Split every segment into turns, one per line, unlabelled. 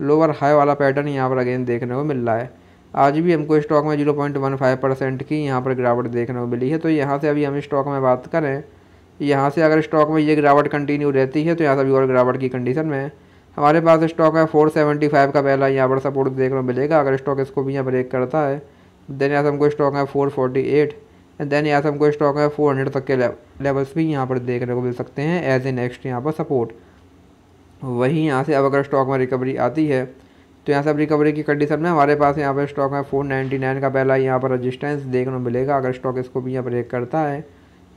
lower high वाला pattern यहाँ पर अगेन देखने को मिल रहा है आज भी हमको स्टॉक में zero point one five percent की यहाँ पर गिरावट देखने को मिली है तो यहाँ से अभी हम स्टॉक में बात करें यहाँ से अगर स्टॉक में ये गिरावट कंटिन्यू रहती है तो यहाँ से अभी और गिरावट की कंडीशन में हमारे पास स्टॉक है फोर सेवेंटी फाइव का पहला यहाँ पर सपोर्ट देखने को मिलेगा अगर स्टॉक इसको भी यहाँ ब्रेक करता है देन यहाँ से हमको स्टॉक है four forty eight and then यहाँ से हमको स्टॉक है फोर हंड्रेड तक के लेवल्स भी यहाँ पर देखने को मिल सकते हैं एज ए नेक्स्ट यहाँ पर सपोर्ट वहीं यहाँ से अब अगर स्टॉक में रिकवरी आती है तो यहाँ से अब रिकवरी की कंडीशन में हमारे पास यहाँ पर स्टॉक में फोर नाइन्टी नाइन का पहला यहाँ पर रजिस्टेंस देखने को मिलेगा अगर स्टॉक इसको भी यहाँ ब्रेक करता है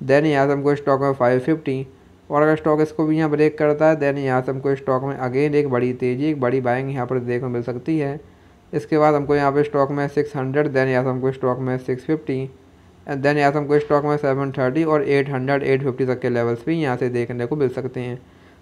देन यहाँ से हमको स्टॉक में फाइव फिफ्टी और अगर स्टॉक इसको भी यहाँ ब्रेक करता है देन यहाँ से हमको स्टॉक में अगेन एक बड़ी तेज़ी एक बड़ी बाइंग यहाँ पर देखने को मिल सकती है इसके बाद हमको यहाँ पे स्टॉक में सिक्स हंड्रेड देन यहाँ से हमको स्टॉक में सिक्स फिफ्टी एंड देन यहाँ से हमको स्टॉक में सेवन थर्टी और एट हंड्रेड एट फिफ्टी तक के लेवल्स भी यहाँ से देखने को मिल सकते हैं